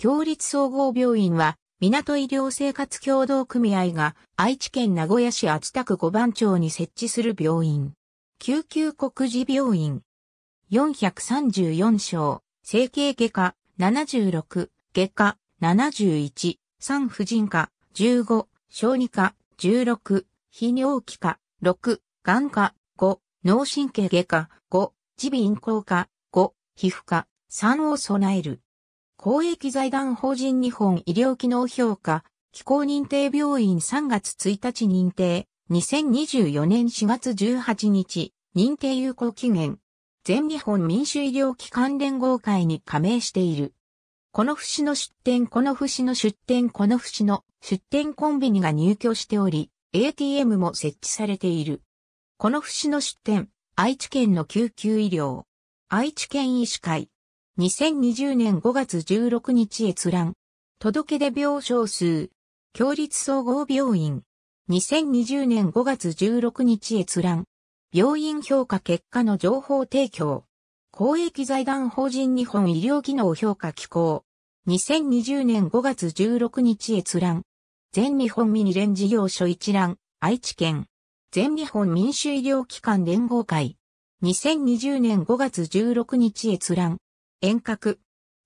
共立総合病院は、港医療生活協同組合が愛知県名古屋市厚田区五番町に設置する病院。救急国事病院。434床、整形外科76、外科71、産婦人科15、小児科16、泌尿器科6、眼科5、脳神経外科5、耳鼻咽喉科5、皮膚科3を備える。公益財団法人日本医療機能評価、機構認定病院3月1日認定、2024年4月18日、認定有効期限、全日本民主医療機関連合会に加盟している。この節の出店、この節の出店、この節の出店コンビニが入居しており、ATM も設置されている。この節の出店、愛知県の救急医療、愛知県医師会、2020年5月16日閲覧。届出病床数。共立総合病院。2020年5月16日閲覧。病院評価結果の情報提供。公益財団法人日本医療技能評価機構。2020年5月16日閲覧。全日本ミニ連事業所一覧。愛知県。全日本民主医療機関連合会。2020年5月16日閲覧。遠隔、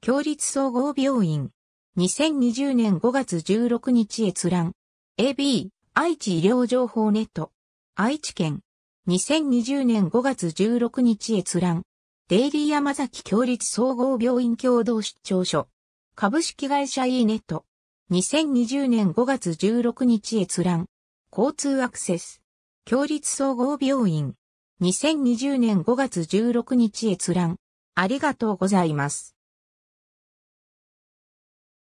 共立総合病院、2020年5月16日閲覧、AB、愛知医療情報ネット、愛知県、2020年5月16日閲覧、デイリー山崎共立総合病院共同出張所、株式会社 e ネット、2020年5月16日閲覧、交通アクセス、共立総合病院、2020年5月16日閲覧、ありがとうございます。